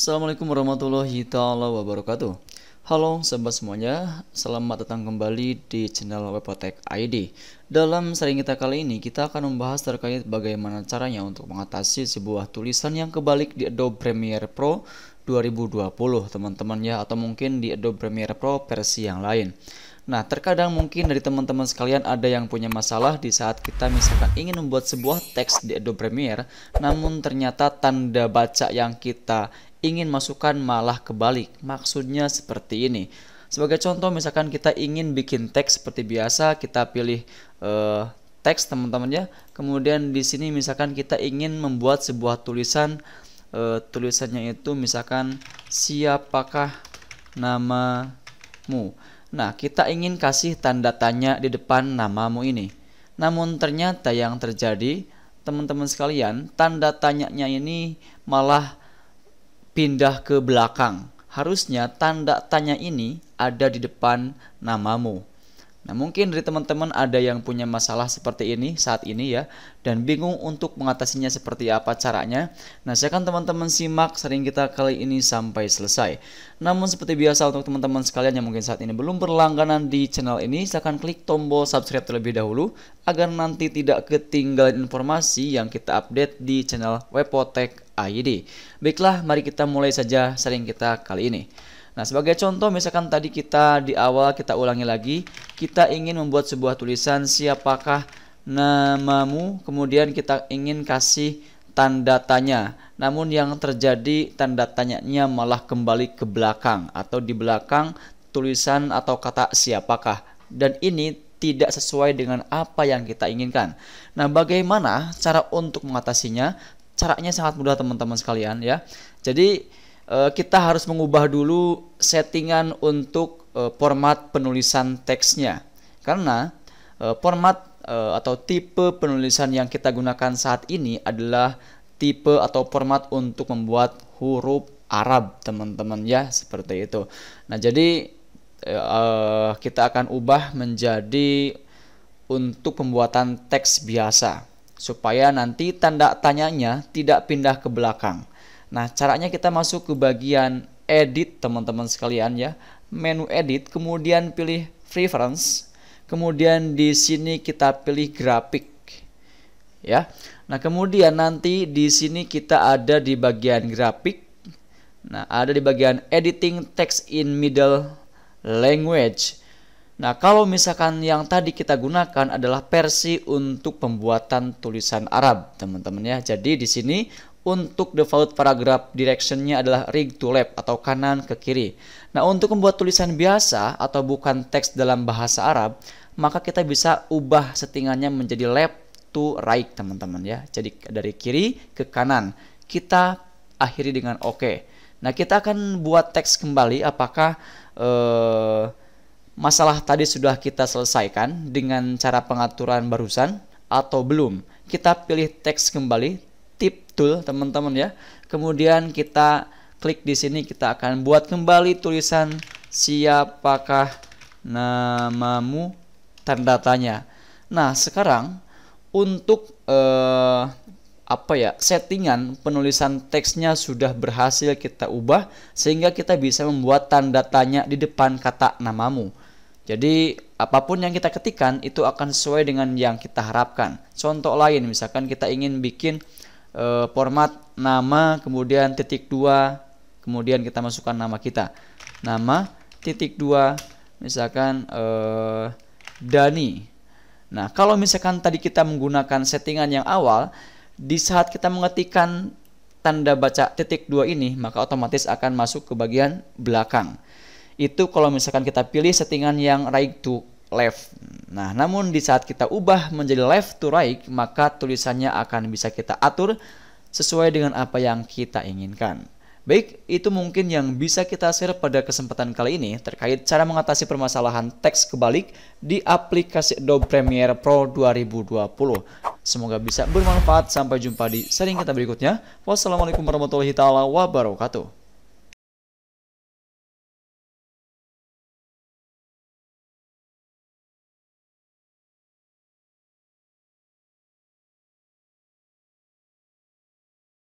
Assalamualaikum warahmatullahi taala wabarakatuh. Halo sahabat semuanya, selamat datang kembali di channel Webotek ID. Dalam seri kita kali ini, kita akan membahas terkait bagaimana caranya untuk mengatasi sebuah tulisan yang kebalik di Adobe Premiere Pro 2020 teman-teman ya, atau mungkin di Adobe Premiere Pro versi yang lain. Nah, terkadang mungkin dari teman-teman sekalian ada yang punya masalah di saat kita misalkan ingin membuat sebuah teks di Adobe Premiere, namun ternyata tanda baca yang kita ingin masukkan malah kebalik. Maksudnya seperti ini. Sebagai contoh misalkan kita ingin bikin teks seperti biasa, kita pilih uh, teks teman-teman ya. Kemudian di sini misalkan kita ingin membuat sebuah tulisan uh, tulisannya itu misalkan siapakah namamu. Nah, kita ingin kasih tanda tanya di depan namamu ini. Namun ternyata yang terjadi, teman-teman sekalian, tanda tanyanya ini malah pindah ke belakang. Harusnya tanda tanya ini ada di depan namamu. Nah, mungkin dari teman-teman ada yang punya masalah seperti ini saat ini ya dan bingung untuk mengatasinya seperti apa caranya. Nah, saya akan teman-teman simak sering kita kali ini sampai selesai. Namun seperti biasa untuk teman-teman sekalian yang mungkin saat ini belum berlangganan di channel ini, silahkan klik tombol subscribe terlebih dahulu agar nanti tidak ketinggalan informasi yang kita update di channel Wepotek ID. Baiklah, mari kita mulai saja sering kita kali ini. Nah, sebagai contoh misalkan tadi kita di awal kita ulangi lagi, kita ingin membuat sebuah tulisan siapakah namamu, kemudian kita ingin kasih tanda tanya. Namun yang terjadi tanda tanyanya malah kembali ke belakang atau di belakang tulisan atau kata siapakah. Dan ini tidak sesuai dengan apa yang kita inginkan. Nah, bagaimana cara untuk mengatasinya? Caranya sangat mudah teman-teman sekalian ya. Jadi Eh, kita harus mengubah dulu settingan untuk eh, format penulisan teksnya karena eh, format atau tipe penulisan yang kita gunakan saat ini adalah tipe atau format untuk membuat huruf Arab teman-teman ya seperti itu. Nah jadi uh, kita akan ubah menjadi untuk pembuatan teks biasa supaya nanti tanda tanyanya tidak pindah ke belakang. Nah, caranya kita masuk ke bagian edit teman-teman sekalian ya. Menu edit, kemudian pilih preference, kemudian di sini kita pilih grafik. Ya. Nah, kemudian nanti di sini kita ada di bagian grafik. Nah, ada di bagian editing text in middle language. Nah, kalau misalkan yang tadi kita gunakan adalah versi untuk pembuatan tulisan Arab, teman-teman ya. Jadi di sini untuk default paragraf directionnya adalah rig to left atau kanan ke kiri. Nah untuk membuat tulisan biasa atau bukan teks dalam bahasa Arab, maka kita bisa ubah settingannya menjadi left to right teman-teman ya. Jadi dari kiri ke kanan. Kita akhiri dengan oke. Okay. Nah kita akan buat teks kembali apakah eh, masalah tadi sudah kita selesaikan dengan cara pengaturan barusan atau belum. Kita pilih teks kembali tip tool teman-teman ya. Kemudian kita klik di sini kita akan buat kembali tulisan siapakah namamu tanda tanya. Nah, sekarang untuk eh, apa ya settingan penulisan teksnya sudah berhasil kita ubah sehingga kita bisa membuat tanda tanya di depan kata namamu. Jadi apapun yang kita ketikkan itu akan sesuai dengan yang kita harapkan. Contoh lain misalkan kita ingin bikin e, format nama kemudian titik dua kemudian kita masukkan nama kita nama titik dua misalkan e, Dani nah kalau misalkan tadi kita menggunakan settingan yang awal di saat kita mengetikkan tanda baca titik dua ini maka otomatis akan masuk ke bagian belakang itu kalau misalkan kita pilih settingan yang right to left. Nah, namun di saat kita ubah menjadi left to right, maka tulisannya akan bisa kita atur sesuai dengan apa yang kita inginkan. Baik, itu mungkin yang bisa kita share pada kesempatan kali ini terkait cara mengatasi permasalahan teks kebalik di aplikasi Adobe Premiere Pro 2020. Semoga bisa bermanfaat. Sampai jumpa di sharing kita berikutnya. Wassalamualaikum warahmatullahi wabarakatuh.